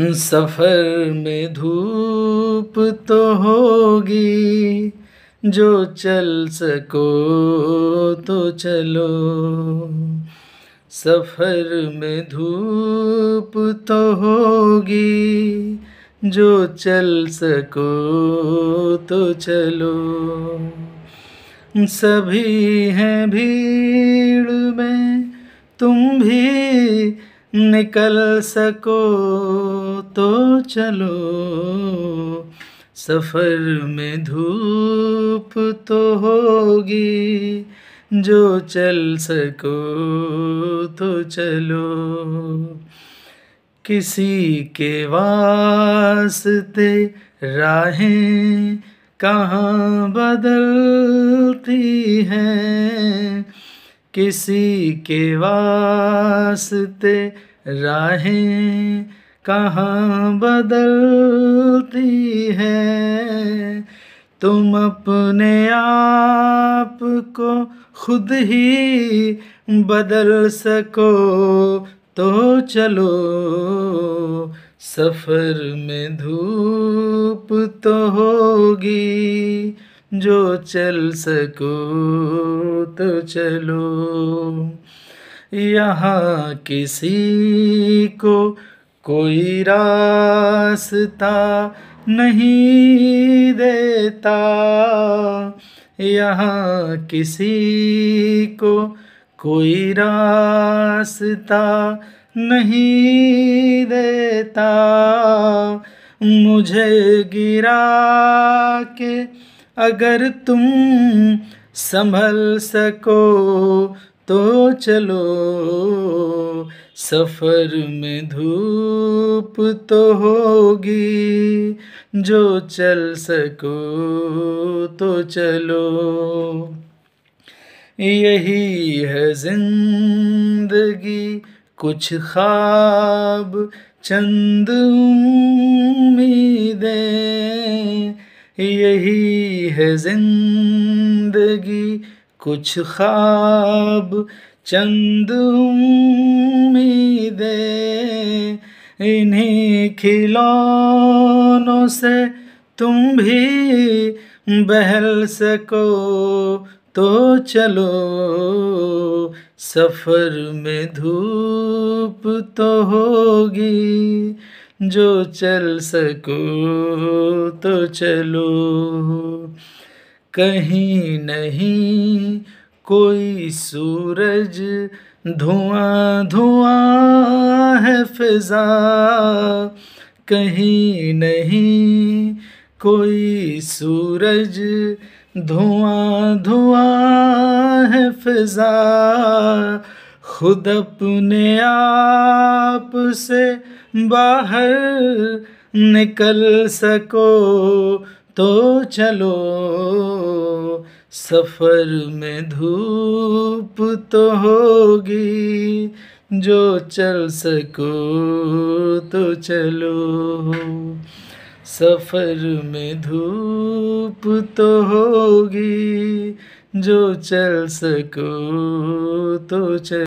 सफर में धूप तो होगी जो चल सको तो चलो सफर में धूप तो होगी जो चल सको तो चलो सभी हैं भीड़ में तुम भी निकल सको तो चलो सफ़र में धूप तो होगी जो चल सको तो चलो किसी के वास्ते राहें कहाँ बदलती हैं किसी के वास्ते राहें कहाँ बदलती है तुम अपने आप को खुद ही बदल सको तो चलो सफ़र में धूप तो होगी जो चल सको तो चलो यहाँ किसी को कोई रास्ता नहीं देता यहाँ किसी को कोई रास्ता नहीं देता मुझे गिरा के अगर तुम संभल सको तो चलो सफ़र में धूप तो होगी जो चल सको तो चलो यही है जिंदगी कुछ ख्वाब चंद उम्मीदें यही है जिंदगी कुछ ख्वाब चंद दे इन्हीं खिलौनों से तुम भी बहल सको तो चलो सफ़र में धूप तो होगी जो चल सको तो चलो कहीं नहीं कोई सूरज धुआं धुआं है फिजा कहीं नहीं कोई सूरज धुआं धुआं है फिजा खुद अपने आप से बाहर निकल सको तो चलो सफ़र में धूप तो होगी जो चल सको तो चलो सफ़र में धूप तो होगी जो चल सको तो चलो